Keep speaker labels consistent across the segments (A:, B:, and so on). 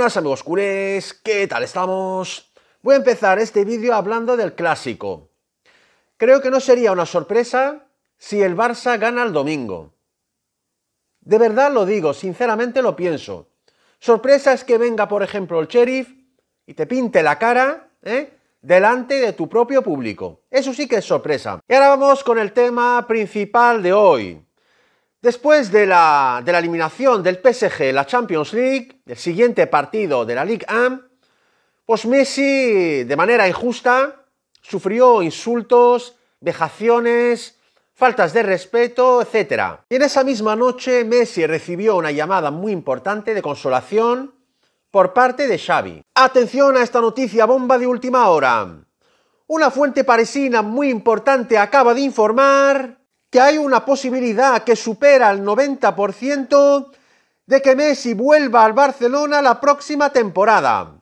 A: Buenas amigos culés, ¿qué tal estamos? Voy a empezar este vídeo hablando del clásico. Creo que no sería una sorpresa si el Barça gana el domingo. De verdad lo digo, sinceramente lo pienso. Sorpresa es que venga, por ejemplo, el sheriff y te pinte la cara, ¿eh? delante de tu propio público. Eso sí que es sorpresa. Y ahora vamos con el tema principal de hoy. Después de la, eliminación del PSG en la Champions League, el siguiente partido de la Ligue 1, pues Messi, de manera injusta, sufrió insultos, vejaciones, faltas de respeto, etc. Y en esa misma noche Messi recibió una llamada muy importante de consolación por parte de Xavi. Atención a esta noticia bomba de última hora. Una fuente parisina muy importante acaba de informar que hay una posibilidad que supera el 90% de que Messi vuelva al Barcelona la próxima temporada.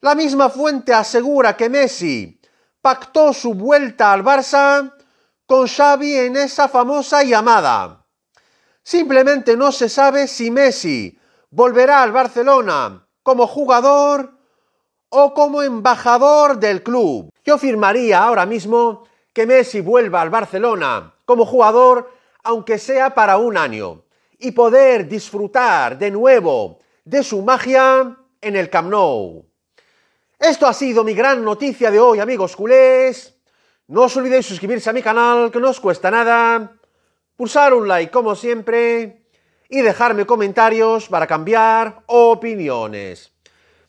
A: La misma fuente asegura que Messi pactó su vuelta al Barça con Xavi en esa famosa llamada. Simplemente no se sabe si Messi volverá al Barcelona como jugador o como embajador del club. Yo firmaría ahora mismo que Messi vuelva al Barcelona como jugador, aunque sea para un año, y poder disfrutar de nuevo de su magia en el Camp Nou. Esto ha sido mi gran noticia de hoy, amigos culés. No os olvidéis suscribirse a mi canal, que no os cuesta nada, pulsar un like como siempre y dejarme comentarios para cambiar opiniones.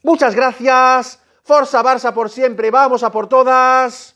A: Muchas gracias, Forza Barça por siempre, vamos a por todas